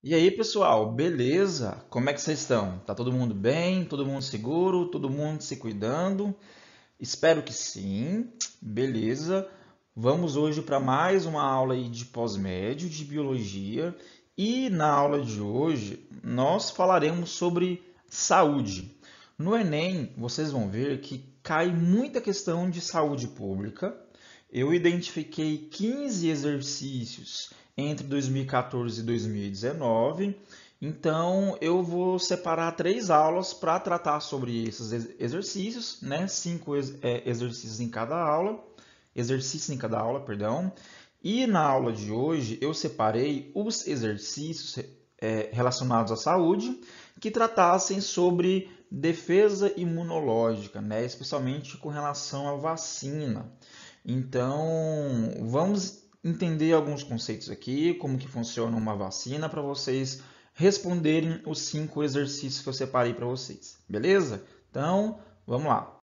E aí, pessoal, beleza? Como é que vocês estão? Tá todo mundo bem? Todo mundo seguro? Todo mundo se cuidando? Espero que sim. Beleza. Vamos hoje para mais uma aula de pós-médio de biologia e na aula de hoje nós falaremos sobre saúde. No ENEM, vocês vão ver que cai muita questão de saúde pública eu identifiquei 15 exercícios entre 2014 e 2019. Então, eu vou separar três aulas para tratar sobre esses exercícios, né? Cinco ex é, exercícios em cada aula, exercícios em cada aula, perdão. E na aula de hoje eu separei os exercícios é, relacionados à saúde que tratassem sobre defesa imunológica, né? Especialmente com relação à vacina. Então, vamos entender alguns conceitos aqui, como que funciona uma vacina para vocês responderem os cinco exercícios que eu separei para vocês, beleza? Então, vamos lá.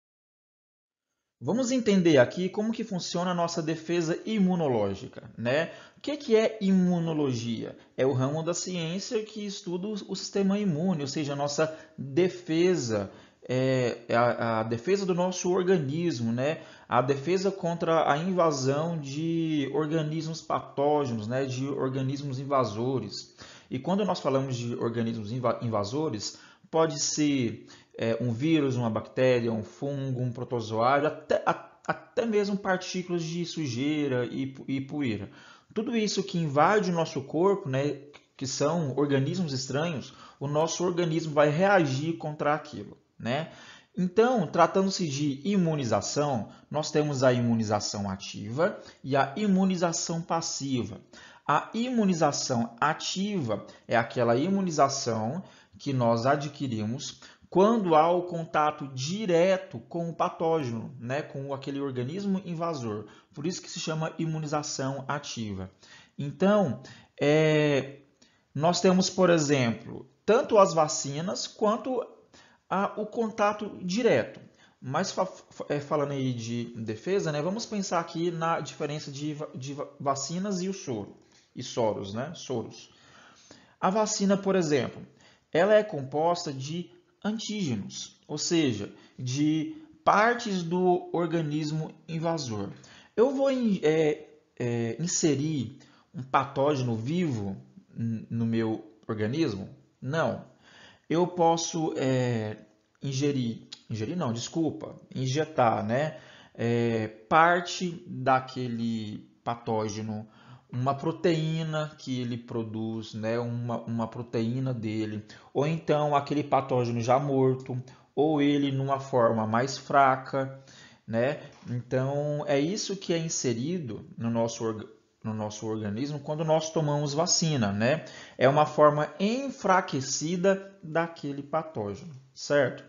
Vamos entender aqui como que funciona a nossa defesa imunológica, né? O que é imunologia? É o ramo da ciência que estuda o sistema imune, ou seja, a nossa defesa é, é, a, a, defesa do nosso organismo, né? a defesa contra a invasão de organismos patógenos, né? de organismos invasores. E quando nós falamos de organismos invasores, pode ser é, um vírus, uma bactéria, um fungo, um protozoário, até, a, até mesmo partículas de sujeira e, e poeira. Tudo isso que invade o nosso corpo, né, que são organismos estranhos, o nosso organismo vai reagir contra aquilo né? Então, tratando-se de imunização, nós temos a imunização ativa e a imunização passiva. A imunização ativa é aquela imunização que nós adquirimos quando há o contato direto com o patógeno, né, com aquele organismo invasor. Por isso que se chama imunização ativa. Então, é, nós temos, por exemplo, tanto as vacinas quanto a, o contato direto. Mas fa é, falando aí de defesa, né, vamos pensar aqui na diferença de, de vacinas e o soro. E soros, né? Soros. A vacina, por exemplo, ela é composta de antígenos, ou seja, de partes do organismo invasor. Eu vou é, é, inserir um patógeno vivo no meu organismo? Não eu posso é, ingerir, ingerir não, desculpa, injetar né, é, parte daquele patógeno, uma proteína que ele produz, né, uma, uma proteína dele, ou então aquele patógeno já morto, ou ele numa forma mais fraca, né? Então é isso que é inserido no nosso no nosso organismo quando nós tomamos vacina, né? É uma forma enfraquecida daquele patógeno, certo?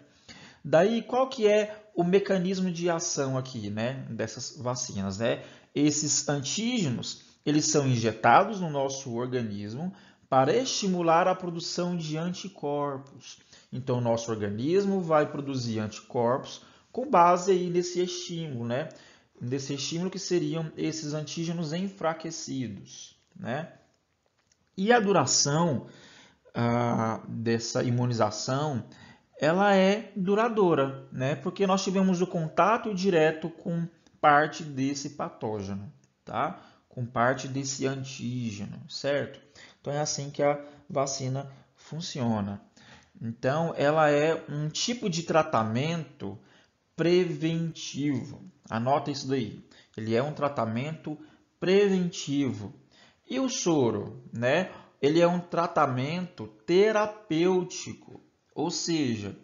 Daí, qual que é o mecanismo de ação aqui, né, dessas vacinas, né? Esses antígenos, eles são injetados no nosso organismo para estimular a produção de anticorpos. Então, nosso organismo vai produzir anticorpos com base aí nesse estímulo, né? desse estímulo, que seriam esses antígenos enfraquecidos. Né? E a duração ah, dessa imunização ela é duradoura, né? porque nós tivemos o contato direto com parte desse patógeno, tá? com parte desse antígeno, certo? Então é assim que a vacina funciona. Então ela é um tipo de tratamento preventivo. Anota isso daí. Ele é um tratamento preventivo. E o soro, né? Ele é um tratamento terapêutico, ou seja,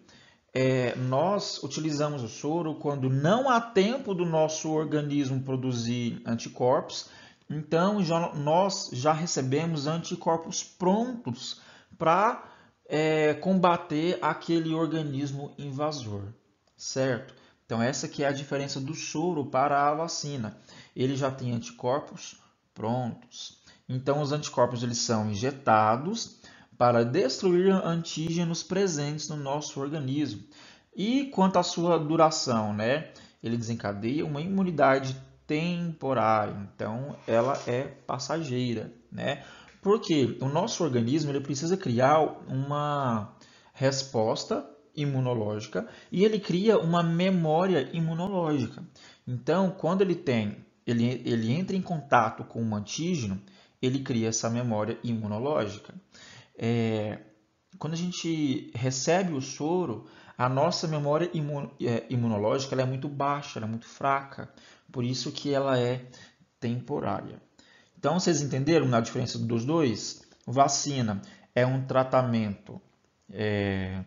é, nós utilizamos o soro quando não há tempo do nosso organismo produzir anticorpos, então já, nós já recebemos anticorpos prontos para é, combater aquele organismo invasor, certo? Então essa que é a diferença do soro para a vacina. Ele já tem anticorpos prontos. Então os anticorpos eles são injetados para destruir antígenos presentes no nosso organismo. E quanto à sua duração, né? Ele desencadeia uma imunidade temporária, então ela é passageira, né? Porque o nosso organismo ele precisa criar uma resposta imunológica e ele cria uma memória imunológica. Então, quando ele tem, ele, ele entra em contato com um antígeno, ele cria essa memória imunológica. É, quando a gente recebe o soro, a nossa memória imun, é, imunológica é muito baixa, é muito fraca, por isso que ela é temporária. Então, vocês entenderam a diferença dos dois? Vacina é um tratamento é,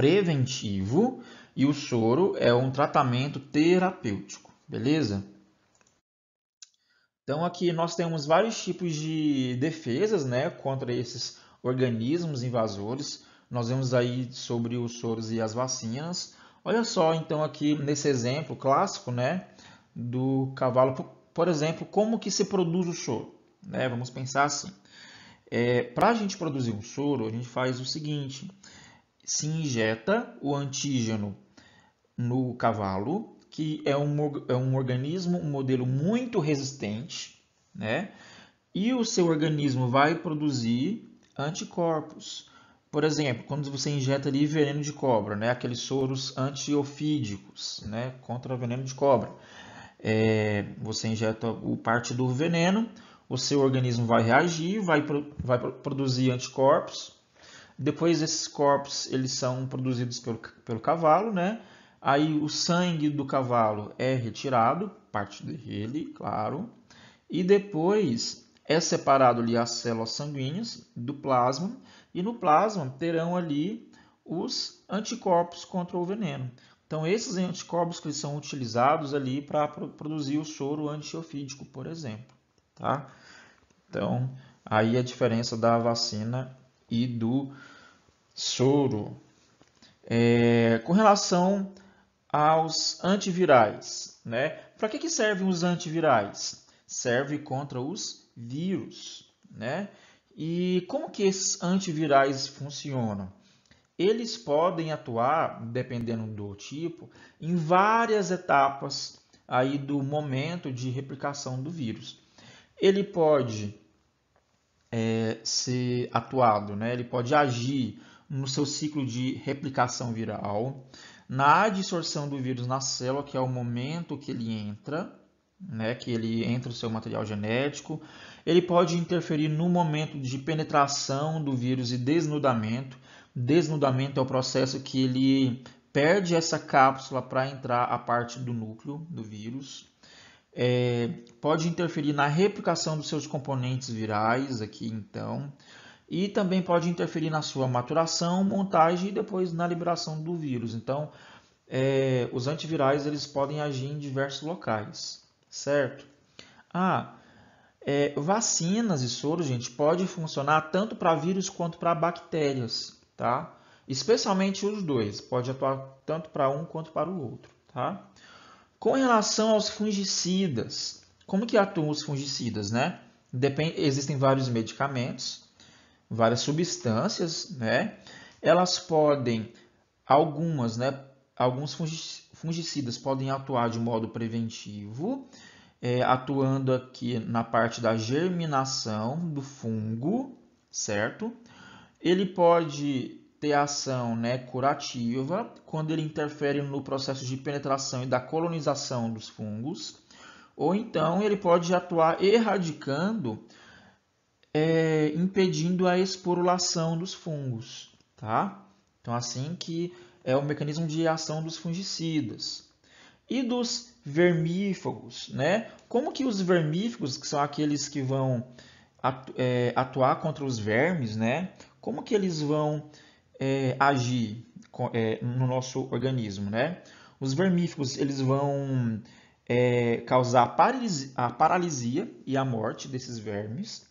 preventivo e o soro é um tratamento terapêutico, beleza? Então aqui nós temos vários tipos de defesas, né, contra esses organismos invasores. Nós vemos aí sobre os soros e as vacinas. Olha só, então aqui nesse exemplo clássico, né, do cavalo, por exemplo, como que se produz o soro, né? Vamos pensar assim. É, Para a gente produzir um soro, a gente faz o seguinte: se injeta o antígeno no cavalo, que é um, é um organismo, um modelo muito resistente, né? E o seu organismo vai produzir anticorpos. Por exemplo, quando você injeta ali veneno de cobra, né? aqueles soros antiofídicos né? contra veneno de cobra. É, você injeta o parte do veneno, o seu organismo vai reagir, vai, vai produzir anticorpos depois esses corpos eles são produzidos pelo, pelo cavalo, né? Aí o sangue do cavalo é retirado, parte dele, claro. E depois é separado ali as células sanguíneas do plasma e no plasma terão ali os anticorpos contra o veneno. Então esses anticorpos que são utilizados ali para produzir o soro antiofídico, por exemplo, tá? Então aí a diferença da vacina e do soro. É, com relação aos antivirais, né? Para que, que servem os antivirais? Serve contra os vírus, né? E como que esses antivirais funcionam? Eles podem atuar, dependendo do tipo, em várias etapas aí do momento de replicação do vírus. Ele pode é, ser atuado, né? ele pode agir no seu ciclo de replicação viral, na adsorção do vírus na célula, que é o momento que ele entra, né, que ele entra o seu material genético, ele pode interferir no momento de penetração do vírus e desnudamento. Desnudamento é o processo que ele perde essa cápsula para entrar a parte do núcleo do vírus é, pode interferir na replicação dos seus componentes virais aqui então e também pode interferir na sua maturação, montagem e depois na liberação do vírus. Então, é, os antivirais eles podem agir em diversos locais, certo? Ah, é, vacinas e soro, gente, pode funcionar tanto para vírus quanto para bactérias, tá? Especialmente os dois, pode atuar tanto para um quanto para o outro, tá? Com relação aos fungicidas, como que atuam os fungicidas, né? Depende, existem vários medicamentos, várias substâncias, né? Elas podem, algumas, né? Alguns fungicidas podem atuar de modo preventivo, é, atuando aqui na parte da germinação do fungo, certo? Ele pode ter ação né, curativa quando ele interfere no processo de penetração e da colonização dos fungos, ou então ele pode atuar erradicando, é, impedindo a esporulação dos fungos. Tá? Então, assim que é o mecanismo de ação dos fungicidas. E dos vermífagos, né? Como que os vermífagos, que são aqueles que vão é, atuar contra os vermes, né? Como que eles vão é, agir é, no nosso organismo, né? Os vermífugos eles vão é, causar a paralisia, a paralisia e a morte desses vermes,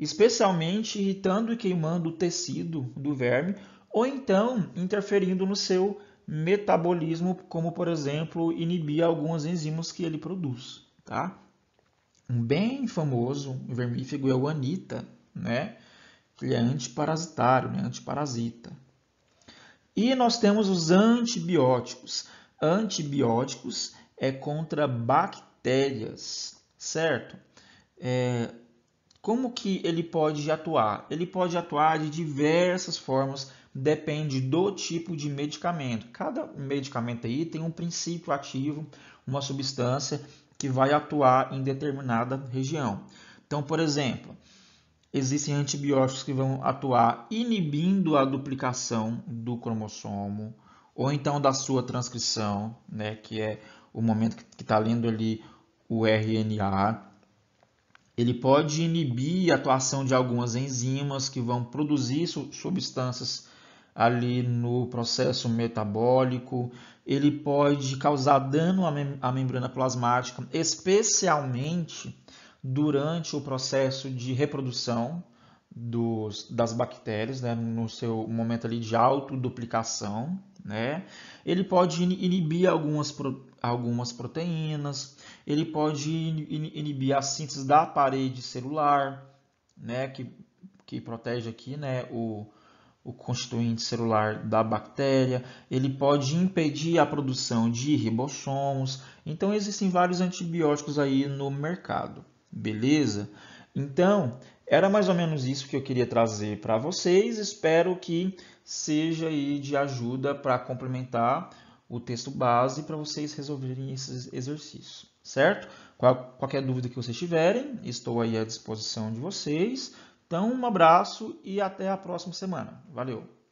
especialmente irritando e queimando o tecido do verme ou então interferindo no seu metabolismo, como por exemplo inibir algumas enzimas que ele produz, tá? Um bem famoso vermífugo é o anita, né? Que é antiparasitário, né? antiparasita. E nós temos os antibióticos. Antibióticos é contra bactérias, certo? É, como que ele pode atuar? Ele pode atuar de diversas formas, depende do tipo de medicamento. Cada medicamento aí tem um princípio ativo, uma substância que vai atuar em determinada região. Então, por exemplo, existem antibióticos que vão atuar inibindo a duplicação do cromossomo ou então da sua transcrição, né, que é o momento que está lendo ali o RNA. Ele pode inibir a atuação de algumas enzimas que vão produzir substâncias ali no processo metabólico, ele pode causar dano à, à membrana plasmática, especialmente durante o processo de reprodução dos, das bactérias, né, no seu momento ali de autoduplicação, né, ele pode inibir algumas, algumas proteínas, ele pode inibir a síntese da parede celular, né, que, que protege aqui né, o, o constituinte celular da bactéria, ele pode impedir a produção de ribossomos. Então existem vários antibióticos aí no mercado. Beleza? Então, era mais ou menos isso que eu queria trazer para vocês. Espero que seja aí de ajuda para complementar o texto base para vocês resolverem esses exercícios, certo? Qualquer dúvida que vocês tiverem, estou aí à disposição de vocês. Então, um abraço e até a próxima semana. Valeu!